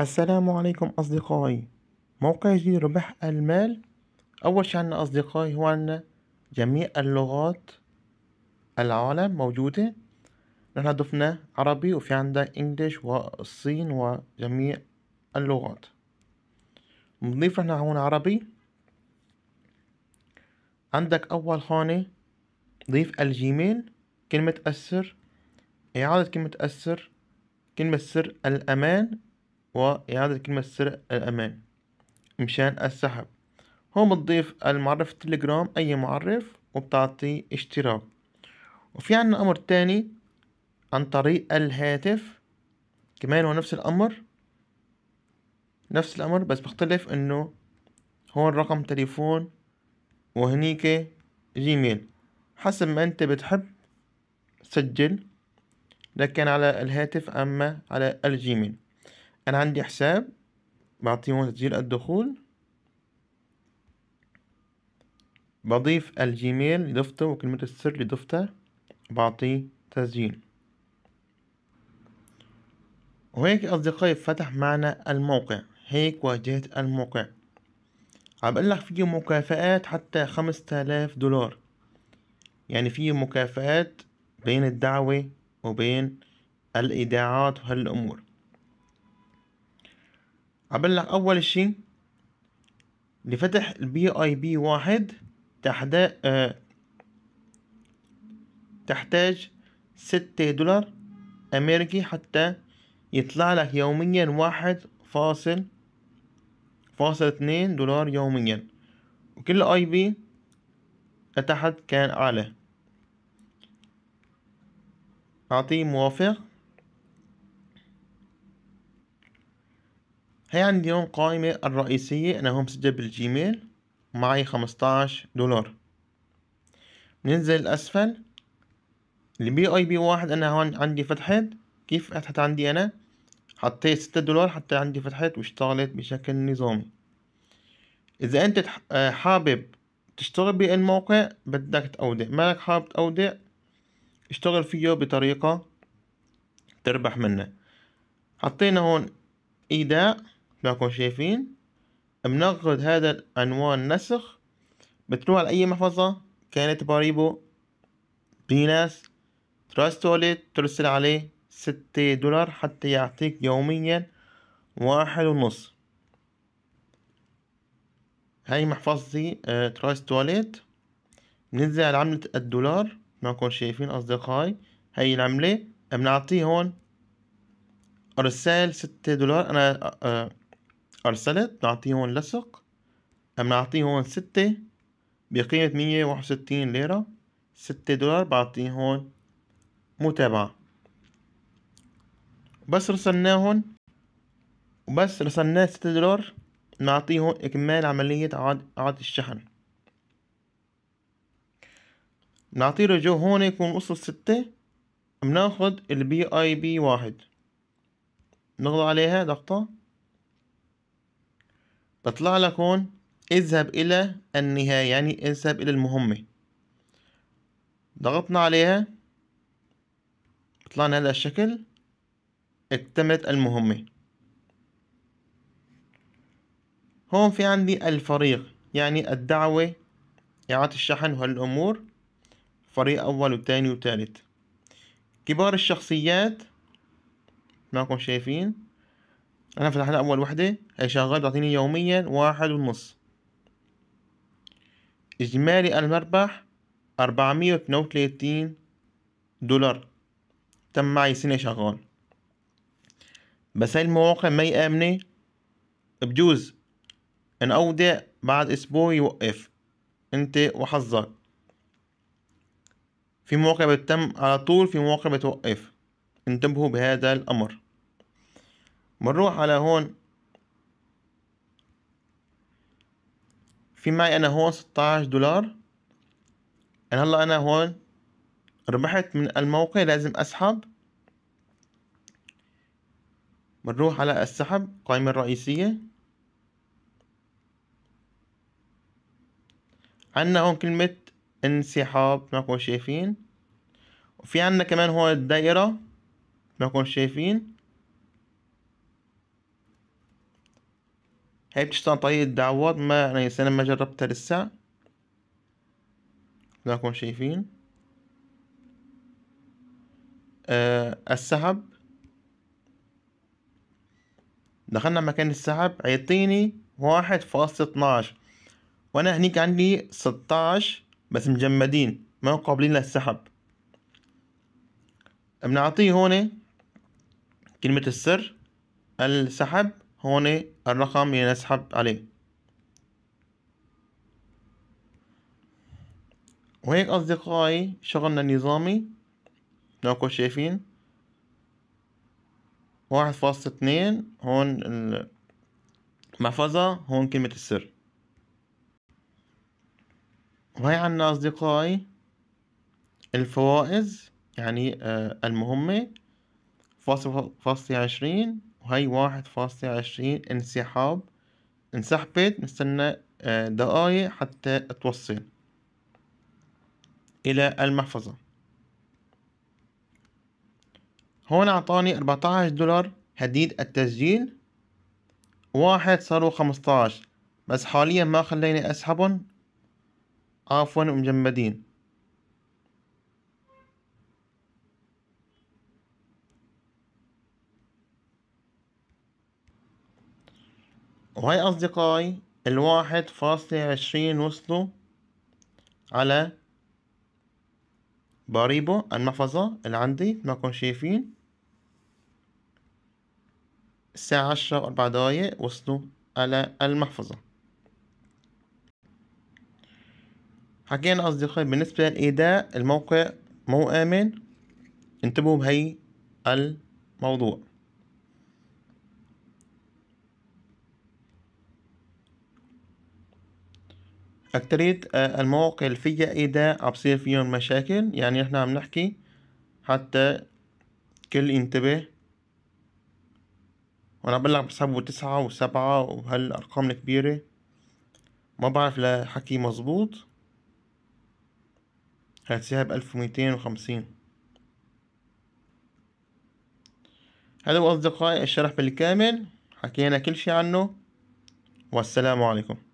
السلام عليكم أصدقائي موقع جديد ربح المال أول شيء عنا أصدقائي هو عنا جميع اللغات العالم موجودة نحن ضفنا عربي وفي عندنا إنجليش والصين وجميع اللغات نضيف نحن هون عربي عندك أول خانة ضيف الجيميل كلمة السر إعادة كلمة السر كلمة سر الأمان وإعادة كلمة السر الأمان مشان السحب هون بتضيف المعرف التليجرام أي معرف وبتعطي اشتراك وفي عنا أمر تاني عن طريق الهاتف كمان هو نفس الأمر نفس الأمر بس بختلف إنه هون رقم تليفون وهنيك جيميل حسب ما أنت بتحب سجل لكن على الهاتف أما على الجيميل انا عندي حساب بعطيه تسجيل الدخول بضيف الجيميل اللي ضفته وكلمة السر اللي ضفتها بعطيه تسجيل وهيك أصدقائي فتح معنا الموقع هيك واجهت الموقع عم لك فيه مكافآت حتى خمسة آلاف دولار يعني فيه مكافآت بين الدعوة وبين الإيداعات وهالأمور عامل لك اول شيء لفتح البي اي بي واحد تحدا آه، تحتاج ستة دولار امريكي حتى يطلع لك يوميا واحد فاصل فاصل اثنين دولار يوميا وكل اي بي تحت كان اعلى اعطيه موافق هي عندي هون قائمة الرئيسية أنا هون مسجل بالجيميل معي خمستاش دولار ننزل أسفل البي أي بي واحد أنا هون عندي فتحت كيف فتحت عندي أنا حطيت ستة دولار حتى عندي فتحت واشتغلت بشكل نظامي إذا أنت آه، حابب تشتغل بالموقع بدك تأودع مالك حابب تأودع اشتغل فيه بطريقة تربح منه حطينا هون إيداع معكم شايفين بناخد هذا العنوان نسخ بتروح على اي محفظة كانت باريبو بيناس تراست وليت ترسل عليه ستة دولار حتى يعطيك يوميا واحد ونص هاي محفظتي آه، تراست وليت بننزل على عملة الدولار معكم شايفين أصدقائي هاي العملة بنعطيه هون أرسال ستة دولار أنا اه, آه، أرسلت نعطيه هون لصق أم نعطيهم هون ستة بقيمة مية واحد وستين ليرة ستة دولار بعطيه هون متابعة بس رسلناهم وبس رسلناه ستة دولار نعطيه هون إكمال عملية إعادة الشحن نعطيه رجوع هون يكون وصل ستة بناخد البي اي بي واحد نضغط عليها ضغطة بطلع لك هون اذهب إلى النهاية يعني اذهب إلى المهمة ضغطنا عليها بطلعنا هذا الشكل اكتملت المهمة هون في عندي الفريق يعني الدعوة إعادة الشحن وهالأمور فريق أول وتاني وتالت كبار الشخصيات ماكم شايفين انا فتحت اول وحده هي شغاله تعطيني يوميا واحد ونص اجمالي المربح أربعمية واتنين وتلاتين دولار تم معي سنة شغال بس هاي المواقع ما يامنه آمنة بجوز ان اودع بعد اسبوع يوقف انت وحظك في مواقع بتتم على طول في مواقع بتوقف انتبهوا بهذا الامر بنروح على هون في معي انا هون 16 دولار انا هلا انا هون ربحت من الموقع لازم اسحب بنروح على السحب قائمة الرئيسية عنا هون كلمة انسحاب ما كنتم شايفين وفي عنا كمان هون الدائرة ما كنتم شايفين هاي بتشتغل طريقة دعوات ما أنا يعني أنا ما جربتها لسه لكم شايفين أه السحب دخلنا مكان السحب عيطيني واحد فاصلة اتناش وأنا هنيك عندي ستاش بس مجمدين ما قابلين للسحب بنعطيه هون كلمة السر السحب هون الرقم ينسحب عليه وهيك أصدقائي شغلنا النظامي لوكو شايفين واحد فاصلة اتنين هون المحفظة هون كلمة السر وهي عنا أصدقائي الفوائز يعني آه، المهمة فاصلة فاصلة عشرين وهي واحد فاصلة عشرين انسحاب انسحبت نستنى آه، دقايق حتى توصل إلى المحفظة هون أعطاني أربعتاعش دولار هديد التسجيل واحد صاروا خمستاعش بس حاليا ما خليني أسحبهم عفوا ومجمدين وهاي أصدقائي الواحد فاصلة عشرين وصلوا على باريبو المحفظة اللي عندي ما شايفين الساعة عشرة وأربع دقايق وصلوا على المحفظة حكينا أصدقائي بالنسبة للإيداع الموقع مو آمن انتبهوا بهي الموضوع أكترية آه، المواقع الفيا إذا عم بصير فيهم مشاكل يعني إحنا عم نحكي حتى كل ينتبه وأنا عم بسبب تسعة وسبعة وهالأرقام الكبيرة ما بعرف لا حكي مظبوط هتسحب ألف وميتين وخمسين هذا هو أصدقائي الشرح بالكامل حكينا كل شي عنه والسلام عليكم